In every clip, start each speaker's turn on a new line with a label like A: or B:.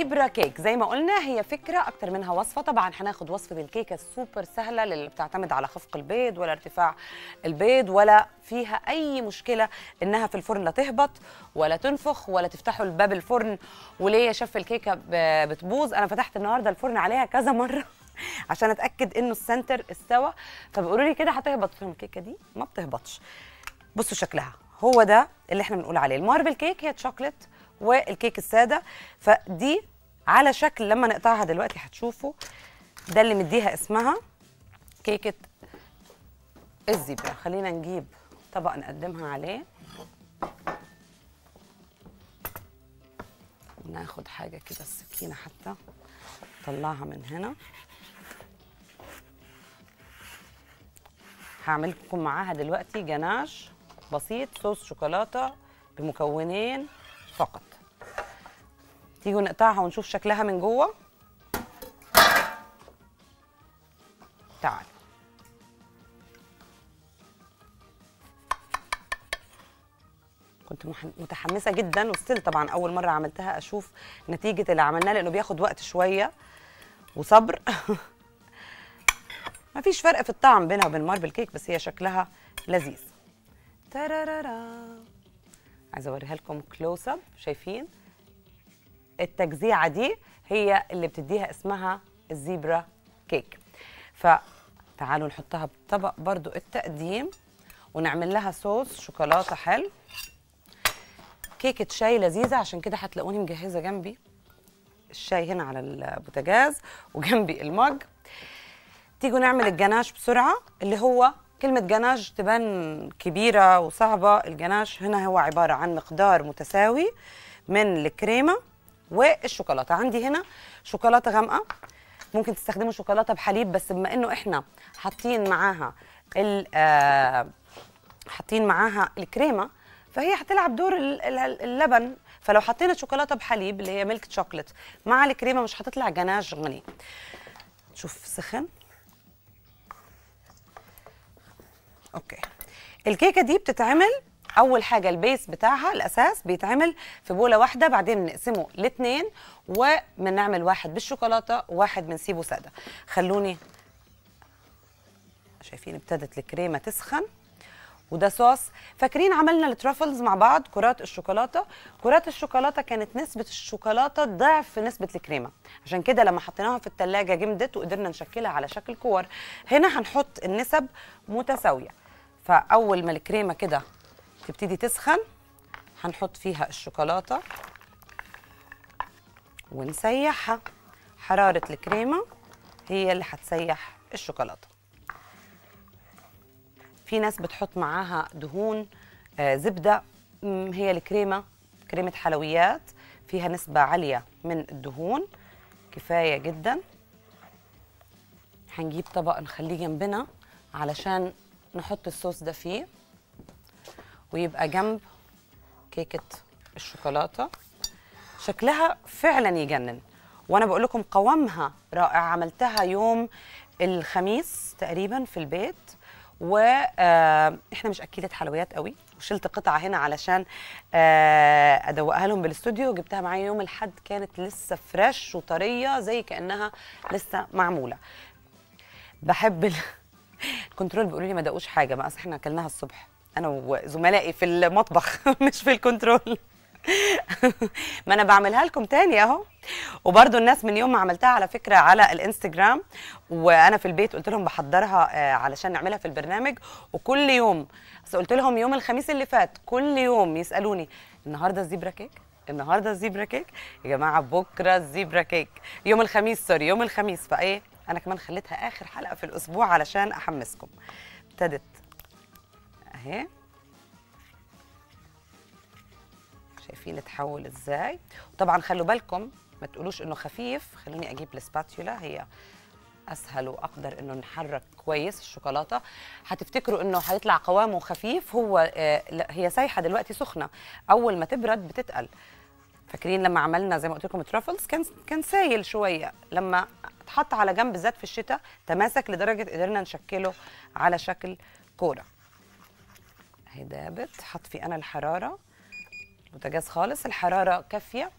A: زيبرا كيك زي ما قلنا هي فكره اكتر منها وصفه طبعا هناخد وصفه الكيكه السوبر سهله اللي بتعتمد على خفق البيض ولا ارتفاع البيض ولا فيها اي مشكله انها في الفرن لا تهبط ولا تنفخ ولا تفتحوا الباب الفرن وليه شف الكيكه بتبوظ انا فتحت النهارده الفرن عليها كذا مره عشان اتاكد انه السنتر استوى فبيقولوا لي كده هتهبط فيهم الكيكه دي ما بتهبطش بصوا شكلها هو ده اللي احنا بنقول عليه الماربل كيك هي تشوكلت والكيك الساده فدي على شكل لما نقطعها دلوقتي هتشوفوا ده اللي مديها اسمها كيكه الزبره خلينا نجيب طبق نقدمها عليه وناخد حاجه كده السكينه حتى نطلعها من هنا هعمل لكم معاها دلوقتي جناش بسيط صوص شوكولاته بمكونين فقط تيجوا نقطعها ونشوف شكلها من جوه تعال كنت متحمسه جدا وستيل طبعا اول مره عملتها اشوف نتيجه اللي عملناه لانه بياخد وقت شويه وصبر مفيش فرق في الطعم بينها وبين ماربل كيك بس هي شكلها لذيذ ترارارا عايزه اوريها لكم كلوز اب شايفين التجزيعه دي هي اللي بتديها اسمها الزيبرا كيك فتعالوا نحطها بطبق برضو التقديم ونعمل لها صوص شوكولاته حلو كيكه شاي لذيذه عشان كده هتلاقوني مجهزه جنبي الشاي هنا على البوتاجاز وجنبي المج تيجوا نعمل الجناش بسرعه اللي هو كلمه جناش تبان كبيره وصعبه الجناش هنا هو عباره عن مقدار متساوي من الكريمه والشوكولاته عندي هنا شوكولاته غامقه ممكن تستخدموا شوكولاته بحليب بس بما انه احنا حاطين معاها آه، حاطين معاها الكريمه فهي هتلعب دور اللبن فلو حطينا شوكولاته بحليب اللي هي ميلك تشوكلت مع الكريمه مش هتطلع جناش غني شوف سخن اوكي الكيكه دي بتتعمل اول حاجه البيس بتاعها الاساس بيتعمل في بوله واحده بعدين بنقسمه لاثنين وبنعمل واحد بالشوكولاته وواحد بنسيبه ساده خلوني شايفين ابتدت الكريمه تسخن وده صوص فاكرين عملنا الترافلز مع بعض كرات الشوكولاته كرات الشوكولاته كانت نسبه الشوكولاته ضعف نسبه الكريمه عشان كده لما حطيناها في الثلاجه جمدت وقدرنا نشكلها على شكل كور هنا هنحط النسب متساويه فاول ما الكريمه كده تبتدي تسخن هنحط فيها الشوكولاته ونسيحها حراره الكريمه هي اللي هتسيح الشوكولاته في ناس بتحط معاها دهون آه زبده هي الكريمه كريمه حلويات فيها نسبه عاليه من الدهون كفايه جدا هنجيب طبق نخليه جنبنا علشان نحط الصوص ده فيه ويبقى جنب كيكه الشوكولاته شكلها فعلا يجنن وانا بقول لكم قوامها رائع عملتها يوم الخميس تقريبا في البيت واحنا آه، مش اكيده حلويات قوي وشلت قطعه هنا علشان آه، ادوقها لهم بالاستوديو جبتها معايا يوم الاحد كانت لسه فريش وطريه زي كانها لسه معموله بحب الكنترول بيقولوا لي ما دقوش حاجه ما احنا اكلناها الصبح انا وزملائي في المطبخ مش في الكنترول ما انا بعملها لكم تاني اهو وبرده الناس من يوم ما عملتها على فكره على الانستجرام وانا في البيت قلت لهم بحضرها آه، علشان نعملها في البرنامج وكل يوم قلت لهم يوم الخميس اللي فات كل يوم يسالوني النهارده الزيبرا كيك النهارده الزيبرا كيك يا جماعه بكره الزيبرا كيك يوم الخميس سوري يوم الخميس فايه انا كمان خليتها اخر حلقه في الاسبوع علشان احمسكم ابتدت اهي شايفين اتحول ازاي وطبعا خلوا بالكم ما تقولوش انه خفيف خلوني اجيب الاسباتيولا هي اسهل واقدر انه نحرك كويس الشوكولاته هتفتكروا انه هيطلع قوامه خفيف هو آه هي سايحه دلوقتي سخنه اول ما تبرد بتتقل فاكرين لما عملنا زي ما قلت لكم ترافلز كان كان سايل شويه لما اتحط على جنب بالذات في الشتاء تماسك لدرجه قدرنا نشكله على شكل كوره اهي دابت في انا الحراره بوتاجاز خالص الحراره كافيه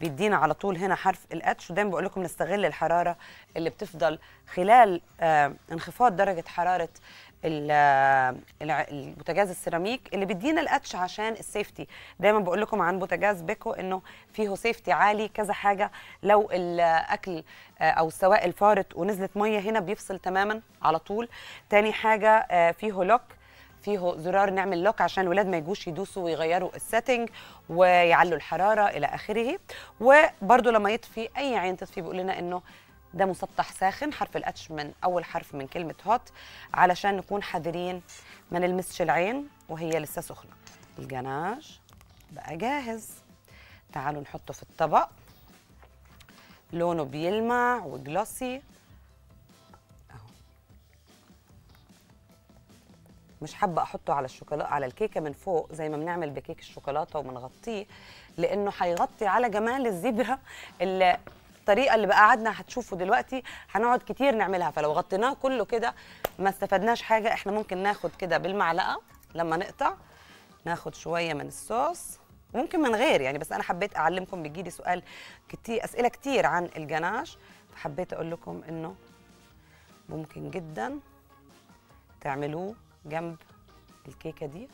A: بيدينا على طول هنا حرف الاتش ودايما بقول لكم نستغل الحراره اللي بتفضل خلال آه انخفاض درجه حراره البوتاجاز آه، السيراميك اللي بيدينا الاتش عشان السيفتي دايما بقول لكم عن بوتاجاز بيكو انه فيه سيفتي عالي كذا حاجه لو الاكل آه، آه، او السوائل فارت ونزلت ميه هنا بيفصل تماما على طول تاني حاجه فيه لوك فيه زرار نعمل لوك عشان الولاد ما يجوش يدوسوا ويغيروا السيتنج ويعلوا الحراره الى اخره وبرده لما يطفي اي عين تطفي بيقول لنا انه ده مسطح ساخن حرف الاتش من اول حرف من كلمه هوت علشان نكون حذرين ما نلمسش العين وهي لسه سخنه الجناش بقى جاهز تعالوا نحطه في الطبق لونه بيلمع وجلوسي مش حابه احطه على الشوكولا على الكيكه من فوق زي ما بنعمل بكيك الشوكولاته وبنغطيه لانه هيغطي على جمال الزبره اللي الطريقه اللي بقى قعدنا هتشوفوا دلوقتي هنقعد كتير نعملها فلو غطيناه كله كده ما استفدناش حاجه احنا ممكن ناخد كده بالمعلقه لما نقطع ناخد شويه من الصوص ممكن من غير يعني بس انا حبيت اعلمكم بيجي لي سؤال كتير اسئله كتير عن الجناش فحبيت اقول لكم انه ممكن جدا تعملوه جنب الكيكه دي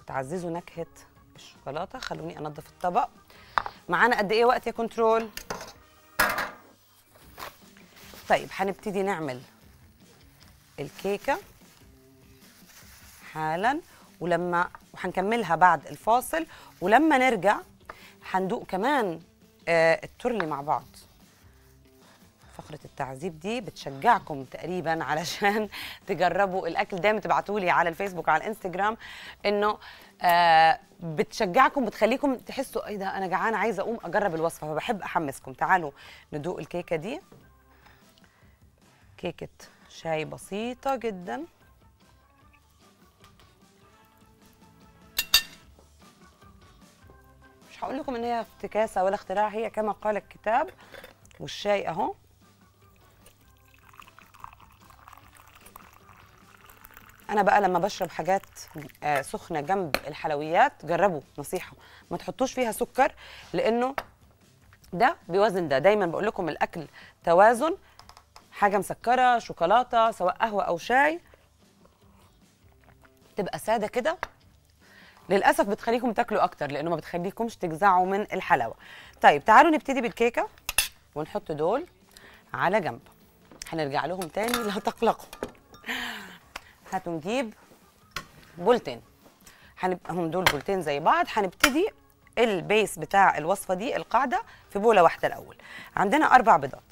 A: وتعززوا نكهه الشوكولاته خلوني انضف الطبق معانا قد ايه وقت يا كنترول طيب هنبتدي نعمل الكيكه حالا ولما وهنكملها بعد الفاصل ولما نرجع هندوق كمان آه التورلي مع بعض فقره التعذيب دي بتشجعكم تقريبا علشان تجربوا الاكل دايما تبعتوا لي على الفيسبوك على الانستجرام انه آه بتشجعكم بتخليكم تحسوا ايه ده انا جعانه عايزه اقوم اجرب الوصفه فبحب احمسكم تعالوا ندوق الكيكه دي كيكه شاي بسيطه جدا مش هقول لكم ان هي افتكاسه ولا اختراع هي كما قال الكتاب والشاي اهو انا بقى لما بشرب حاجات آه، سخنه جنب الحلويات جربوا نصيحه ما تحطوش فيها سكر لانه ده بيوازن ده دايما بقول لكم الاكل توازن حاجه مسكره شوكولاته سواء قهوه او شاي تبقى ساده كده للاسف بتخليكم تاكلوا اكتر لانه ما بتخليكمش تجزعوا من الحلاوه طيب تعالوا نبتدي بالكيكه ونحط دول على جنب هنرجع لهم تاني لا تقلقوا هتنجيب بولتين هنبقى هم دول بولتين زي بعض هنبتدي البيس بتاع الوصفه دي القاعده في بوله واحده الاول عندنا اربع بيضات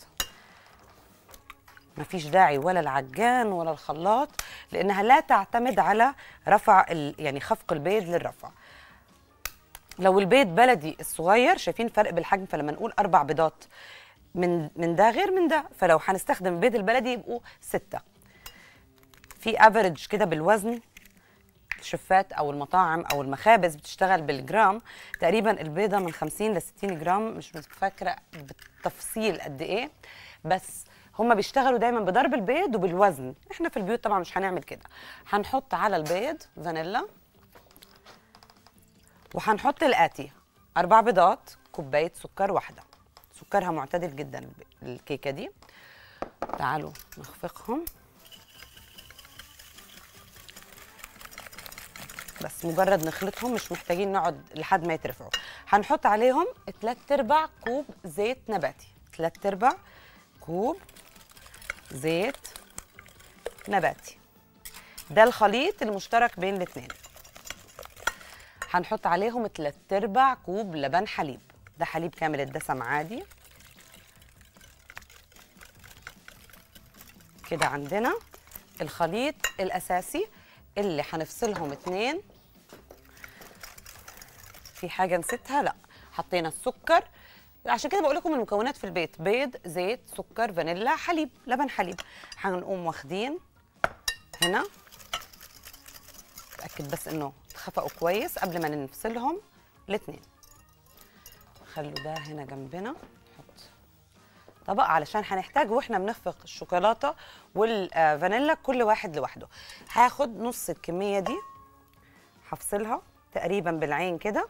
A: مفيش داعي ولا العجان ولا الخلاط لانها لا تعتمد على رفع ال... يعني خفق البيض للرفع لو البيض بلدي الصغير شايفين فرق بالحجم فلما نقول اربع بيضات من من ده غير من ده فلو هنستخدم البيض البلدي يبقوا سته في افريج كده بالوزن الشفات او المطاعم او المخابز بتشتغل بالجرام تقريبا البيضه من 50 ل 60 جرام مش فاكره بالتفصيل قد ايه بس هما بيشتغلوا دايما بضرب البيض وبالوزن احنا في البيوت طبعا مش هنعمل كده هنحط على البيض فانيلا وهنحط الاتي اربع بيضات كوبايه سكر واحده سكرها معتدل جدا الكيكه دي تعالوا نخفقهم بس مجرد نخلطهم مش محتاجين نقعد لحد ما يترفعوا هنحط عليهم 3 ارباع كوب زيت نباتي 3 ارباع كوب زيت نباتي ده الخليط المشترك بين الاثنين هنحط عليهم 3 ارباع كوب لبن حليب ده حليب كامل الدسم عادي كده عندنا الخليط الاساسي اللي هنفصلهم اتنين في حاجه نسيتها لا حطينا السكر عشان كده بقول لكم المكونات في البيت بيض زيت سكر فانيلا حليب لبن حليب هنقوم واخدين هنا اتاكد بس انه اتخفقوا كويس قبل ما نفصلهم الاثنين خلوا ده هنا جنبنا نحط طبق علشان هنحتاج واحنا بنخفق الشوكولاته والفانيلا كل واحد لوحده هاخد نص الكميه دي هفصلها تقريبا بالعين كده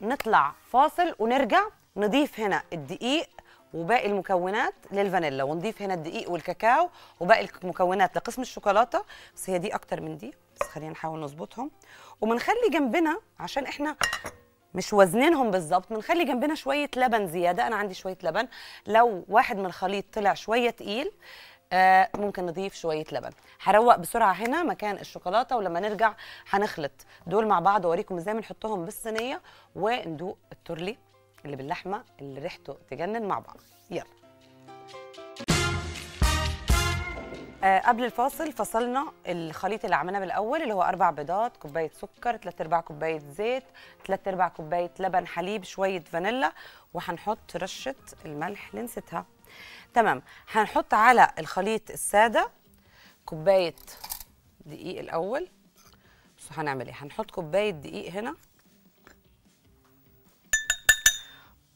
A: ونطلع فاصل ونرجع نضيف هنا الدقيق وباقي المكونات للفانيلا ونضيف هنا الدقيق والكاكاو وباقي المكونات لقسم الشوكولاته بس هي دي اكتر من دي بس خلينا نحاول نظبطهم وبنخلي جنبنا عشان احنا مش وزنينهم بالظبط بنخلي جنبنا شويه لبن زياده انا عندي شويه لبن لو واحد من الخليط طلع شويه تقيل آه، ممكن نضيف شويه لبن هروق بسرعه هنا مكان الشوكولاته ولما نرجع هنخلط دول مع بعض واوريكم ازاي بنحطهم بالصينيه وندوق الترلي اللي باللحمه اللي ريحته تجنن مع بعض يلا آه قبل الفاصل فصلنا الخليط اللي عملناه بالاول اللي هو اربع بيضات كوبايه سكر ثلاث ارباع كوبايه زيت ثلاث ارباع كوبايه لبن حليب شويه فانيلا وهنحط رشه الملح لنسيتها تمام هنحط على الخليط الساده كوبايه دقيق الاول بصوا هنعمل ايه هنحط كوبايه دقيق هنا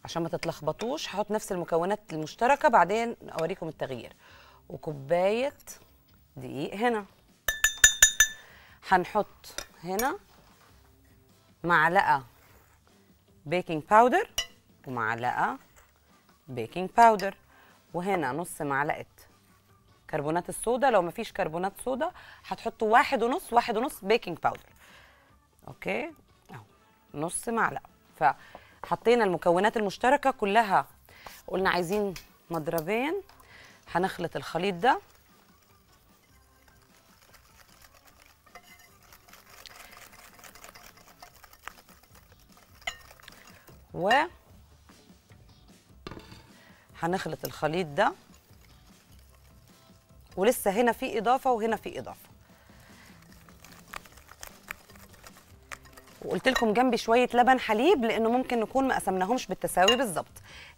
A: عشان ما تتلخبطوش هحط نفس المكونات المشتركه بعدين اوريكم التغيير وكوبايه دقيق هنا هنحط هنا معلقه بيكنج باودر ومعلقه بيكنج باودر وهنا نص معلقه كربونات الصودا لو مفيش كربونات صودا هتحطوا واحد ونص واحد ونص بيكنج باودر اوكي اهو نص معلقه فحطينا المكونات المشتركه كلها قلنا عايزين مضربين هنخلط الخليط ده و هنخلط الخليط ده ولسه هنا في اضافه وهنا في اضافه وقلت لكم جنبي شويه لبن حليب لانه ممكن نكون ما قسمناهمش بالتساوي بالظبط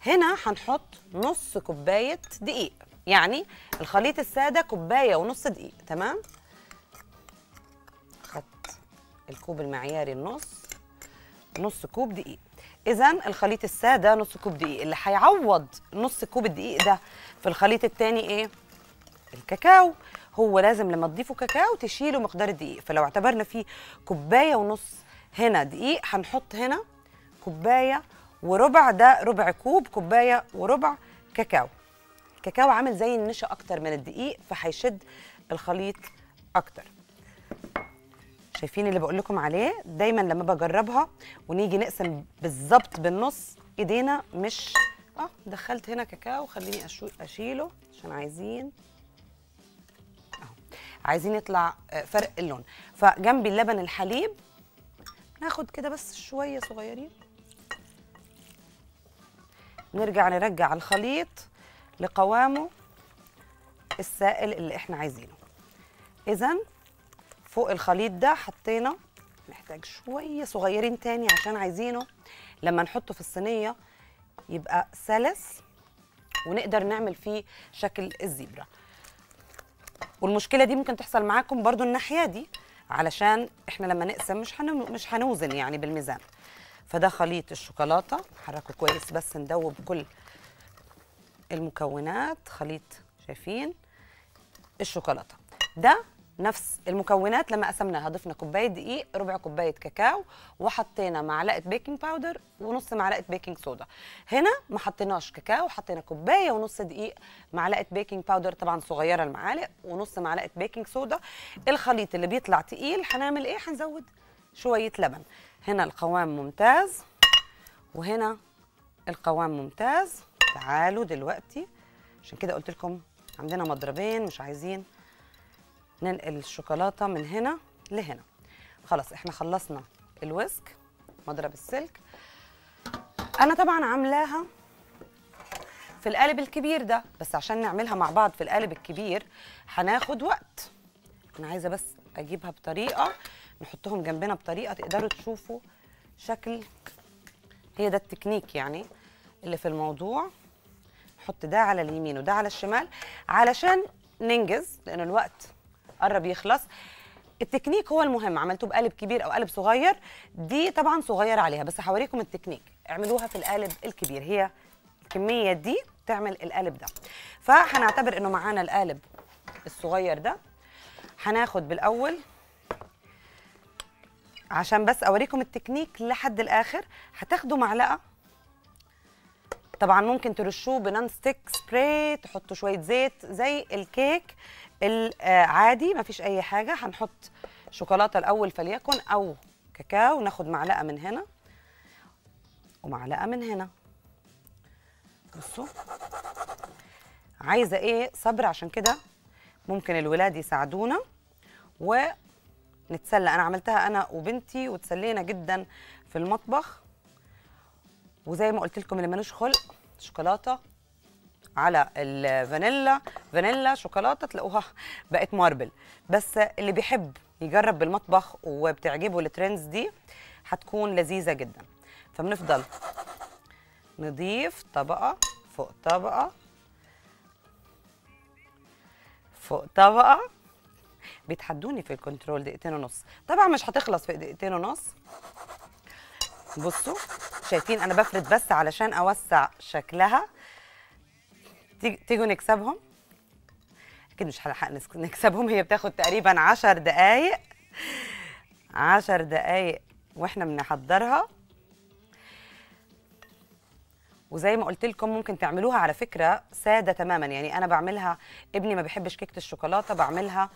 A: هنا هنحط نص كوبايه دقيق يعني الخليط الساده كوبايه ونص دقيق تمام خدت الكوب المعياري النص نص كوب دقيق اذا الخليط الساده نص كوب دقيق اللي هيعوض نص كوب الدقيق ده في الخليط التاني ايه الكاكاو هو لازم لما تضيفوا كاكاو تشيلوا مقدار الدقيق فلو اعتبرنا فيه كوبايه ونص هنا دقيق هنحط هنا كوبايه وربع ده ربع كوب كوبايه وربع كاكاو الكاكاو عامل زي النشا اكتر من الدقيق فهيشد الخليط اكتر شايفين اللي بقول لكم عليه دايما لما بجربها ونيجي نقسم بالظبط بالنص ايدينا مش اه دخلت هنا كاكاو خليني اشيله عشان عايزين اهو عايزين يطلع آه، فرق اللون فجنبي اللبن الحليب ناخد كده بس شويه صغيرين نرجع نرجع الخليط لقوامه السائل اللي احنا عايزينه اذا فوق الخليط ده حطينا محتاج شويه صغيرين تاني عشان عايزينه لما نحطه في الصينيه يبقى سلس ونقدر نعمل فيه شكل الزبره والمشكله دي ممكن تحصل معاكم برضو الناحيه دي علشان احنا لما نقسم مش حنو... مش هنوزن يعني بالميزان فده خليط الشوكولاته حركه كويس بس ندوب كل المكونات خليط شايفين الشوكولاته ده نفس المكونات لما قسمناها ضفنا كوبايه دقيق ربع كوبايه كاكاو وحطينا معلقه بيكنج باودر ونص معلقه بيكنج صودا هنا ما حطيناش كاكاو حطينا كوبايه ونص دقيق معلقه بيكنج باودر طبعا صغيره المعالق ونص معلقه بيكنج صودا الخليط اللي بيطلع تقيل هنعمل ايه هنزود شويه لبن هنا القوام ممتاز وهنا القوام ممتاز تعالوا دلوقتي عشان كده قلت لكم عندنا مضربين مش عايزين ننقل الشوكولاته من هنا لهنا خلاص احنا خلصنا الويسك مضرب السلك انا طبعا عاملاها في القالب الكبير ده بس عشان نعملها مع بعض في القالب الكبير هناخد وقت انا عايزه بس اجيبها بطريقه نحطهم جنبنا بطريقه تقدروا تشوفوا شكل هي ده التكنيك يعني اللي في الموضوع نحط ده على اليمين وده على الشمال علشان ننجز لان الوقت قرب يخلص التكنيك هو المهم عملته بقالب كبير او قالب صغير دي طبعا صغير عليها بس هوريكم التكنيك اعملوها في القالب الكبير هي الكميه دي تعمل القالب ده فهنعتبر انه معانا القالب الصغير ده هناخد بالاول عشان بس اوريكم التكنيك لحد الاخر هتاخدوا معلقه طبعا ممكن ترشوه بنون ستيك سبراي تحطوا شويه زيت زي الكيك العادي مفيش اي حاجه هنحط شوكولاته الاول فليكن او كاكاو ناخد معلقه من هنا ومعلقه من هنا بصوا عايزه ايه صبر عشان كده ممكن الولاد يساعدونا ونتسلى انا عملتها انا وبنتي واتسلينا جدا في المطبخ وزي ما قلت لكم اللي ملوش خلق شوكولاته على الفانيلا فانيلا شوكولاته تلاقوها بقت ماربل بس اللي بيحب يجرب بالمطبخ وبتعجبه الترندز دي هتكون لذيذه جدا فبنفضل نضيف طبقه فوق طبقه فوق طبقه بيتحدوني في الكنترول دقيقتين ونص طبعا مش هتخلص في دقيقتين ونص بصوا شايفين انا بفرد بس علشان اوسع شكلها تيجوا نكسبهم اكيد مش هلحق نكسبهم هي بتاخد تقريبا 10 دقايق 10 دقايق واحنا بنحضرها وزي ما قلت لكم ممكن تعملوها على فكره ساده تماما يعني انا بعملها ابني ما بيحبش كيكه الشوكولاته بعملها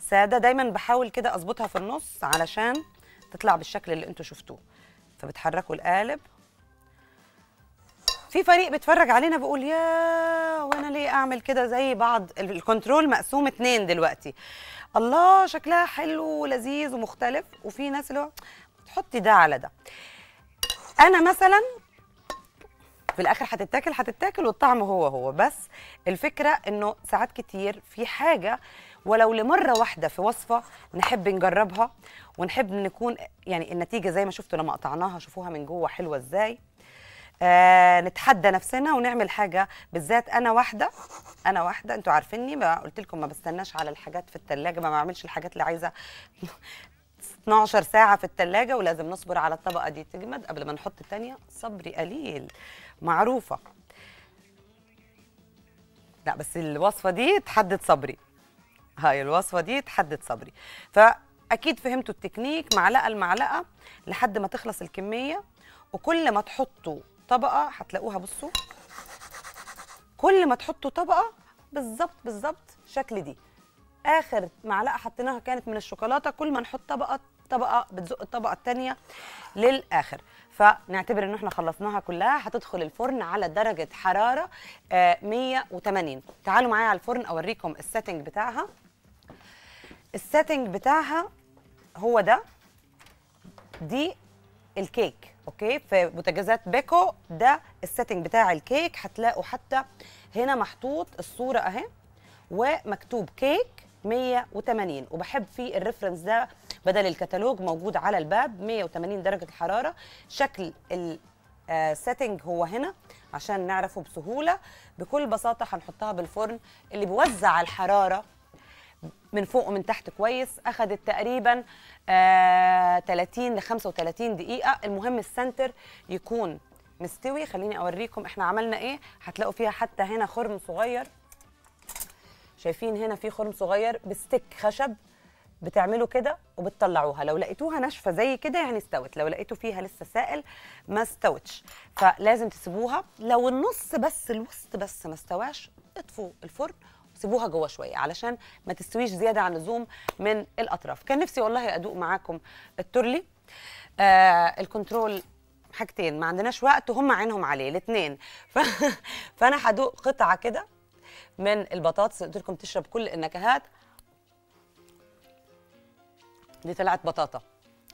A: ساده دايما بحاول كده اظبطها في النص علشان تطلع بالشكل اللي انتم شفتوه فبتحركوا القالب في فريق بيتفرج علينا بيقول يا وانا ليه اعمل كده زي بعض الكنترول مقسوم اتنين دلوقتي الله شكلها حلو ولذيذ ومختلف وفي ناس اللي هو تحطي ده على ده انا مثلا في الاخر هتتاكل هتتاكل والطعم هو هو بس الفكره انه ساعات كتير في حاجه ولو لمره واحده في وصفه نحب نجربها ونحب نكون يعني النتيجه زي ما شفتوا لما قطعناها شوفوها من جوه حلوه ازاي آه نتحدى نفسنا ونعمل حاجه بالذات انا واحده انا واحده انتوا عارفيني ما قلت لكم ما بستناش على الحاجات في الثلاجه ما بعملش الحاجات اللي عايزه 12 ساعة في التلاجة ولازم نصبر على الطبقة دي تجمد قبل ما نحط التانية صبري قليل معروفة لا بس الوصفة دي تحدد صبري هاي الوصفه دي تحدد صبري فاكيد فهمتوا التكنيك معلقه المعلقه لحد ما تخلص الكميه وكل ما تحطوا طبقه هتلاقوها بصوا كل ما تحطوا طبقه بالظبط بالظبط شكل دي اخر معلقه حطيناها كانت من الشوكولاته كل ما نحط طبقه طبقه بتزق الطبقه الثانيه للاخر فنعتبر ان احنا خلصناها كلها هتدخل الفرن على درجه حراره 180 آه، تعالوا معايا على الفرن اوريكم السيتنج بتاعها السيتنج بتاعها هو ده دي الكيك اوكي في بوتاجازات بيكو ده السيتنج بتاع الكيك هتلاقوا حتى هنا محطوط الصوره اهي ومكتوب كيك 180 وبحب فيه الريفرنس ده بدل الكتالوج موجود على الباب 180 درجه الحراره شكل السيتنج آه، هو هنا عشان نعرفه بسهوله بكل بساطه هنحطها بالفرن اللي بيوزع الحراره من فوق ومن تحت كويس اخذت تقريبا آه 30 ل 35 دقيقه المهم السنتر يكون مستوي خليني اوريكم احنا عملنا ايه هتلاقوا فيها حتى هنا خرم صغير شايفين هنا في خرم صغير بستيك خشب بتعملوا كده وبتطلعوها لو لقيتوها ناشفه زي كده يعني استوت لو لقيتوا فيها لسه سائل ما استوتش فلازم تسيبوها لو النص بس الوسط بس ما استواش اطفوا الفرن سيبوها جوه شويه علشان ما تستويش زياده عن اللزوم من الاطراف كان نفسي والله ادوق معاكم الترلي آه الكنترول حاجتين ما عندناش وقت وهم عينهم عليه الاثنين ف... فانا هدوق قطعه كده من البطاطس قلت لكم تشرب كل النكهات دي طلعت بطاطا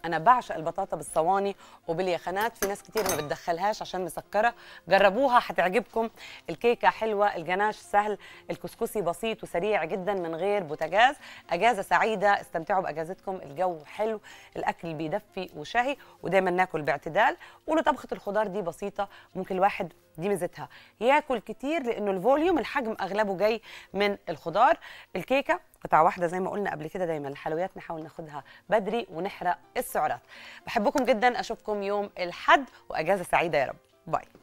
A: انا بعشق البطاطا بالصواني وباليخنات في ناس كتير ما بتدخلهاش عشان مسكره جربوها هتعجبكم الكيكه حلوه الجناش سهل الكسكسي بسيط وسريع جدا من غير بوتاجاز اجازه سعيده استمتعوا باجازتكم الجو حلو الاكل بيدفي وشهي ودايما ناكل باعتدال قولوا طبخه الخضار دي بسيطه ممكن الواحد دي ميزتها ياكل كتير لانه الفوليوم الحجم اغلبه جاي من الخضار الكيكه قطعة واحدة زي ما قلنا قبل كده دايما الحلويات نحاول ناخدها بدري ونحرق السعرات بحبكم جدا أشوفكم يوم الحد وأجازة سعيدة يا رب باي